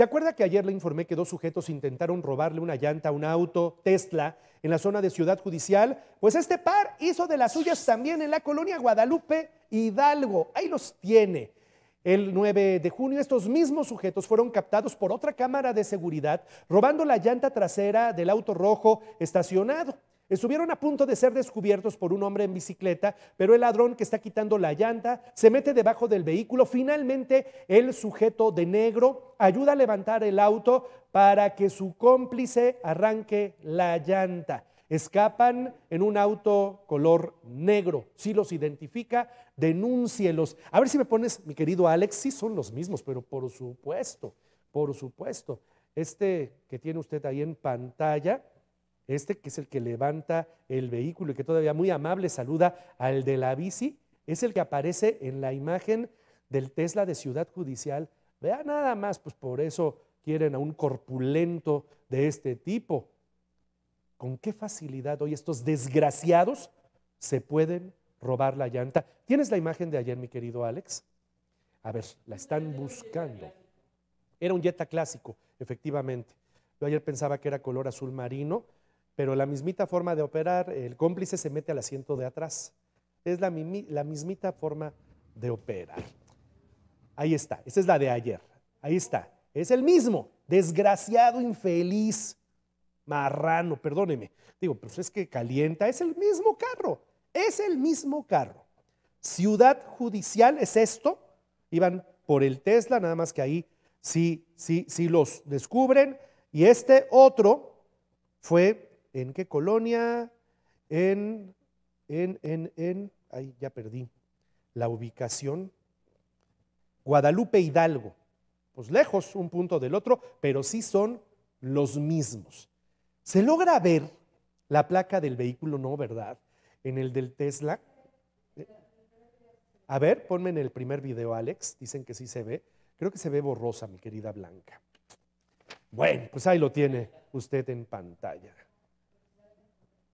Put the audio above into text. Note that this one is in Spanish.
¿Se acuerda que ayer le informé que dos sujetos intentaron robarle una llanta a un auto Tesla en la zona de Ciudad Judicial? Pues este par hizo de las suyas también en la colonia Guadalupe Hidalgo. Ahí los tiene. El 9 de junio estos mismos sujetos fueron captados por otra cámara de seguridad robando la llanta trasera del auto rojo estacionado. Estuvieron a punto de ser descubiertos por un hombre en bicicleta, pero el ladrón que está quitando la llanta se mete debajo del vehículo. Finalmente, el sujeto de negro ayuda a levantar el auto para que su cómplice arranque la llanta. Escapan en un auto color negro. Si los identifica, denúncielos. A ver si me pones, mi querido Alex, sí son los mismos, pero por supuesto, por supuesto. Este que tiene usted ahí en pantalla este que es el que levanta el vehículo y que todavía muy amable saluda al de la bici, es el que aparece en la imagen del Tesla de Ciudad Judicial. Vea nada más, pues por eso quieren a un corpulento de este tipo. Con qué facilidad hoy estos desgraciados se pueden robar la llanta. ¿Tienes la imagen de ayer, mi querido Alex? A ver, la están buscando. Era un Jetta clásico, efectivamente. Yo ayer pensaba que era color azul marino, pero la mismita forma de operar, el cómplice se mete al asiento de atrás. Es la, la mismita forma de operar. Ahí está, esa es la de ayer. Ahí está, es el mismo, desgraciado, infeliz, marrano, perdóneme. Digo, pues es que calienta, es el mismo carro, es el mismo carro. Ciudad judicial es esto, iban por el Tesla, nada más que ahí sí, sí, sí los descubren. Y este otro fue ¿En qué colonia? En, en, en, en, ahí ya perdí la ubicación. Guadalupe Hidalgo. Pues lejos un punto del otro, pero sí son los mismos. Se logra ver la placa del vehículo, no, ¿verdad? En el del Tesla. A ver, ponme en el primer video, Alex. Dicen que sí se ve. Creo que se ve borrosa, mi querida Blanca. Bueno, pues ahí lo tiene usted en pantalla.